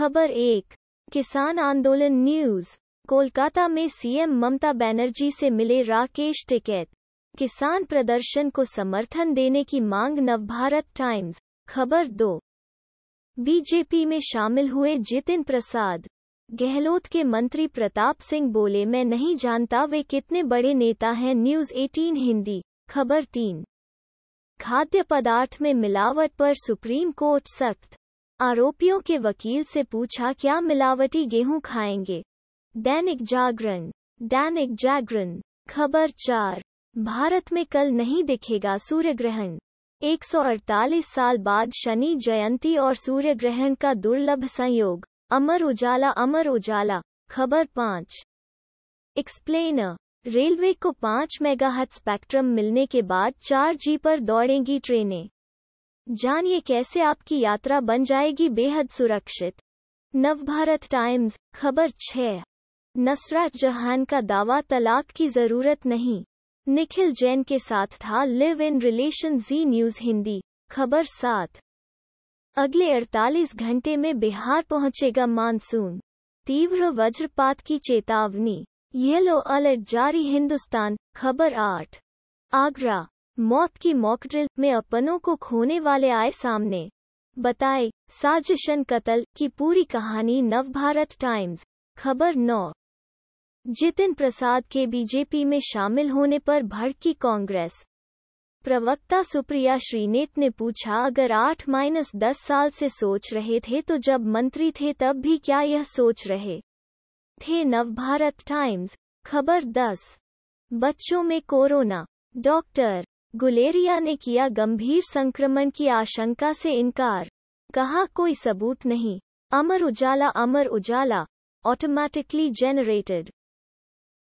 खबर एक किसान आंदोलन न्यूज कोलकाता में सीएम ममता बनर्जी से मिले राकेश टिकैत किसान प्रदर्शन को समर्थन देने की मांग नवभारत टाइम्स खबर दो बीजेपी में शामिल हुए जितिन प्रसाद गहलोत के मंत्री प्रताप सिंह बोले मैं नहीं जानता वे कितने बड़े नेता हैं न्यूज 18 हिंदी खबर तीन खाद्य पदार्थ में मिलावट पर सुप्रीम कोर्ट सख्त आरोपियों के वकील से पूछा क्या मिलावटी गेहूं खाएंगे दैनिक जागरण दैनिक जागरण खबर चार भारत में कल नहीं दिखेगा सूर्य ग्रहण 148 साल बाद शनि जयंती और सूर्य ग्रहण का दुर्लभ संयोग अमर उजाला अमर उजाला खबर पाँच एक्सप्लेनर रेलवे को पाँच मेगाहट स्पेक्ट्रम मिलने के बाद चार जी पर दौड़ेंगी ट्रेनें जानिए कैसे आपकी यात्रा बन जाएगी बेहद सुरक्षित नवभारत टाइम्स खबर छः नसरा जहान का दावा तलाक की जरूरत नहीं निखिल जैन के साथ था live in relation Zee News Hindi खबर सात अगले 48 घंटे में बिहार पहुंचेगा मानसून तीव्र वज्रपात की चेतावनी येलो अलर्ट जारी हिंदुस्तान खबर आठ आगरा मौत की मॉकड्रिल में अपनों को खोने वाले आए सामने बताए साजिशन कत्ल की पूरी कहानी नवभारत टाइम्स खबर नौ जितिन प्रसाद के बीजेपी में शामिल होने पर भड़की कांग्रेस प्रवक्ता सुप्रिया श्रीनेत ने पूछा अगर आठ माइनस दस साल से सोच रहे थे तो जब मंत्री थे तब भी क्या यह सोच रहे थे नवभारत टाइम्स खबर दस बच्चों में कोरोना डॉक्टर गुलेरिया ने किया गंभीर संक्रमण की आशंका से इनकार कहा कोई सबूत नहीं अमर उजाला अमर उजाला ऑटोमैटिकली जेनरेटेड